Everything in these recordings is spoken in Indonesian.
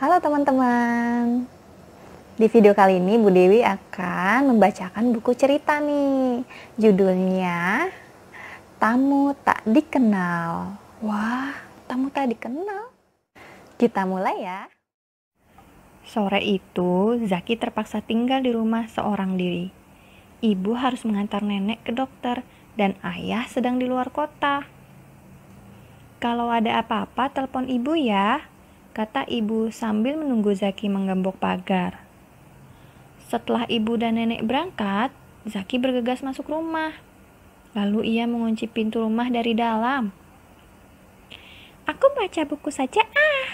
Halo teman-teman. Di video kali ini Bu Dewi akan membacakan buku cerita nih. Judulnya Tamu Tak Dikenal. Wah, tamu tak dikenal. Kita mulai ya. Sore itu, Zaki terpaksa tinggal di rumah seorang diri. Ibu harus mengantar nenek ke dokter dan ayah sedang di luar kota. Kalau ada apa-apa, telepon ibu ya kata ibu sambil menunggu Zaki menggembok pagar. Setelah ibu dan nenek berangkat, Zaki bergegas masuk rumah. Lalu ia mengunci pintu rumah dari dalam. Aku baca buku saja ah,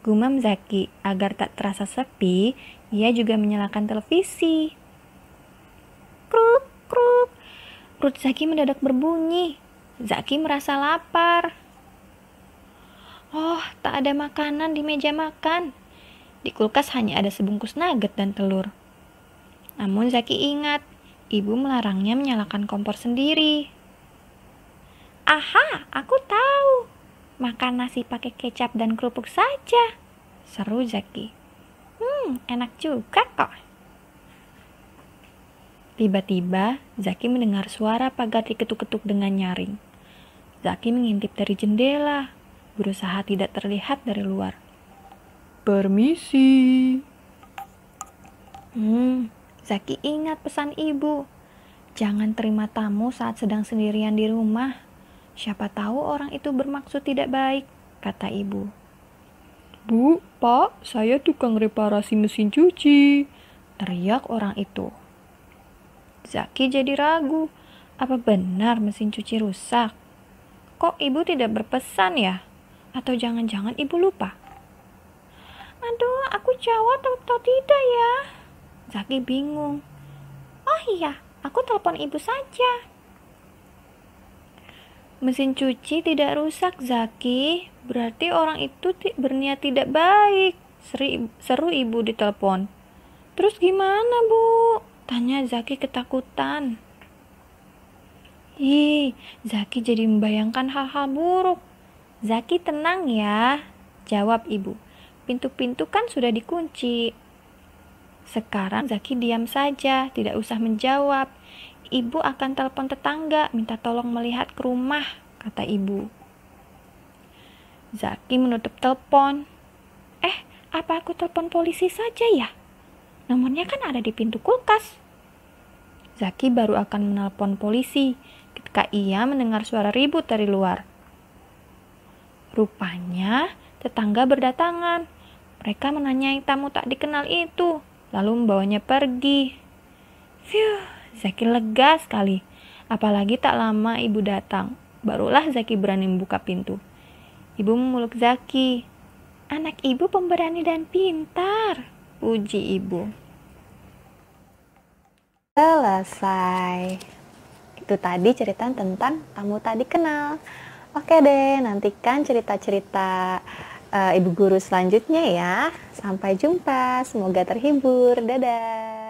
gumam Zaki. Agar tak terasa sepi, ia juga menyalakan televisi. Kruk, kruk. Perut Zaki mendadak berbunyi. Zaki merasa lapar. Oh, tak ada makanan di meja makan. Di kulkas hanya ada sebungkus nugget dan telur. Namun Zaki ingat, ibu melarangnya menyalakan kompor sendiri. Aha, aku tahu. Makan nasi pakai kecap dan kerupuk saja. Seru Zaki. Hmm, enak juga kok. Tiba-tiba, Zaki mendengar suara pagar diketuk-ketuk dengan nyaring. Zaki mengintip dari jendela berusaha tidak terlihat dari luar. Permisi. Hmm, Zaki ingat pesan ibu. Jangan terima tamu saat sedang sendirian di rumah. Siapa tahu orang itu bermaksud tidak baik, kata ibu. Bu, pak, saya tukang reparasi mesin cuci. Teriak orang itu. Zaki jadi ragu. Apa benar mesin cuci rusak? Kok ibu tidak berpesan ya? Atau jangan-jangan ibu lupa? Aduh, aku jawab atau tidak ya? Zaki bingung. Oh iya, aku telepon ibu saja. Mesin cuci tidak rusak, Zaki. Berarti orang itu berniat tidak baik. Seri, seru ibu ditelepon. Terus gimana, Bu? Tanya Zaki ketakutan. Ih, Zaki jadi membayangkan hal-hal buruk. Zaki tenang ya, jawab ibu. Pintu-pintu kan sudah dikunci. Sekarang Zaki diam saja, tidak usah menjawab. Ibu akan telepon tetangga, minta tolong melihat ke rumah, kata ibu. Zaki menutup telepon. Eh, apa aku telepon polisi saja ya? Nomornya kan ada di pintu kulkas. Zaki baru akan menelpon polisi ketika ia mendengar suara ribut dari luar. Rupanya tetangga berdatangan. Mereka menanyai tamu tak dikenal itu, lalu membawanya pergi. Phew, Zaki lega sekali. Apalagi tak lama ibu datang, barulah Zaki berani membuka pintu. Ibu memeluk Zaki. Anak ibu pemberani dan pintar, puji ibu. Selesai. Itu tadi cerita tentang tamu tadi kenal. Oke deh, nantikan cerita-cerita uh, ibu guru selanjutnya ya. Sampai jumpa, semoga terhibur. Dadah.